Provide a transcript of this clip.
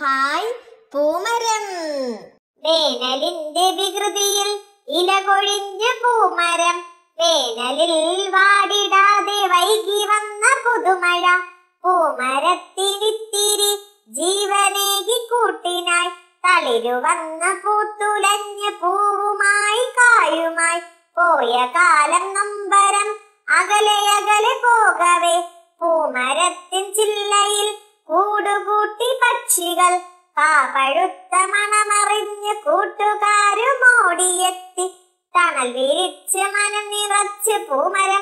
hi പൂമരം വേനലിന്റെ വികൃതിയിൽ ഇല കൊഴിഞ്ഞ പൂമരം വേനലിൽ വാടിടാതെ വൈകി വന്ന പുതുമഴ പൂമരത്തിനിത്തിരി ജീവനേകി കൂട്ടിനായി തളിരു വന്ന പൂത്തുലഞ്ഞ പൂവുമായി കായുമായി പോയ കാലം നമ്പരം അകലെ പക്ഷികൾ ആ പഴുത്ത മണമറിഞ്ഞ് കൂട്ടുകാരും ഓടിയെത്തി തണൽ വിരിച്ച് മനം നിറച്ച് പൂമരം